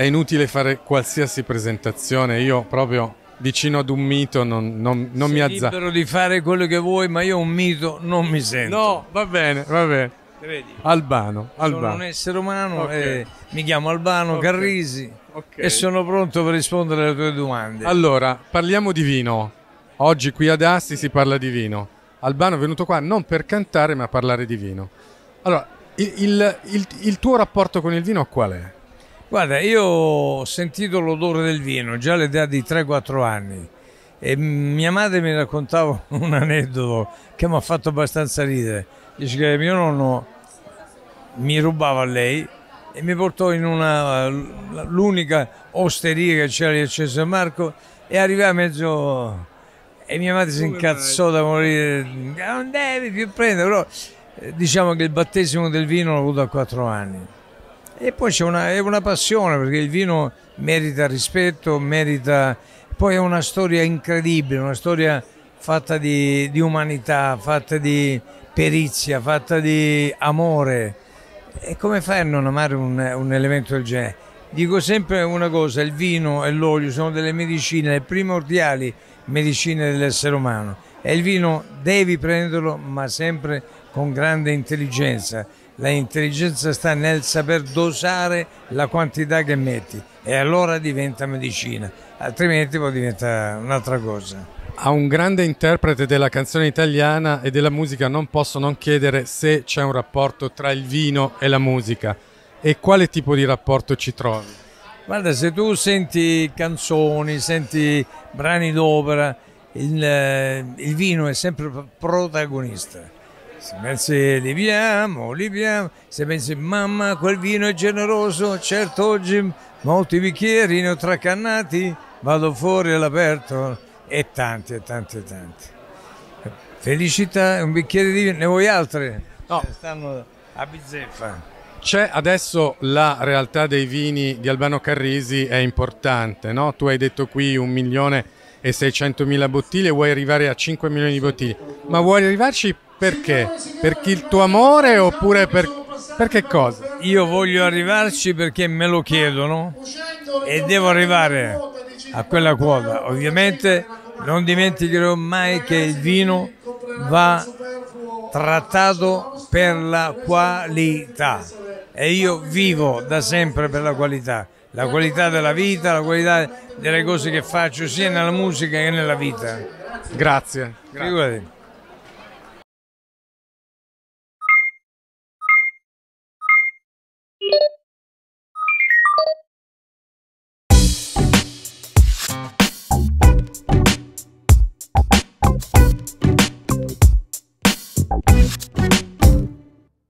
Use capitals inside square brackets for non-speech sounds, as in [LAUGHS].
è inutile fare qualsiasi presentazione, io proprio vicino ad un mito non, non, non mi azzardo. libero di fare quello che vuoi, ma io un mito non mi sento. No, va bene, va bene. Vedi? Albano, Albano. Sono un essere umano okay. e mi chiamo Albano okay. Carrisi okay. e sono pronto per rispondere alle tue domande. Allora, parliamo di vino. Oggi qui ad Asti si parla di vino. Albano è venuto qua non per cantare ma a parlare di vino. Allora, il, il, il, il tuo rapporto con il vino qual è? Guarda, io ho sentito l'odore del vino già all'età di 3-4 anni e mia madre mi raccontava [LAUGHS] un aneddoto che mi ha fatto abbastanza ridere. Dice che mio nonno mi rubava a lei e mi portò in una l'unica osteria che c'era a Cesare Marco e arrivai a mezzo e mia madre si incazzò da morire non devi più prendere però eh, diciamo che il battesimo del vino l'ho avuto a 4 anni e poi c'è una, una, passione perché il vino merita rispetto, merita... Poi è una storia incredibile, una storia fatta di, di umanità, fatta di perizia, fatta di amore. E come fai a non amare un, un elemento del genere? Dico sempre una cosa, il vino e l'olio sono delle medicine, le primordiali medicine dell'essere umano. E il vino devi prenderlo, ma sempre con grande intelligenza, l'intelligenza sta nel saper dosare la quantità che metti e allora diventa medicina, altrimenti può diventare un'altra cosa. A un grande interprete della canzone italiana e della musica non posso non chiedere se c'è un rapporto tra il vino e la musica e quale tipo di rapporto ci trovi. Guarda, se tu senti canzoni, senti brani d'opera, il, eh, il vino è sempre protagonista Grazie, li viamo, li viamo. Se pensi, mamma, quel vino è generoso, certo oggi molti bicchieri ne ho tracannati, vado fuori all'aperto e tanti, e tanti, e tanti. Felicità, un bicchiere di vino, ne vuoi altri? No. Eh, stanno a bizzeffa. C'è adesso la realtà dei vini di Albano Carrisi è importante, no? Tu hai detto qui un milione e 600 mila bottiglie, vuoi arrivare a 5 milioni di bottiglie, ma vuoi arrivarci perché? Perché il tuo amore oppure per, per che cosa? Io voglio arrivarci perché me lo chiedono e devo arrivare a quella quota. Ovviamente non dimenticherò mai che il vino va trattato per la qualità e io vivo da sempre per la qualità, la qualità della vita, la qualità delle cose che faccio sia nella musica che nella vita. Grazie. Grazie.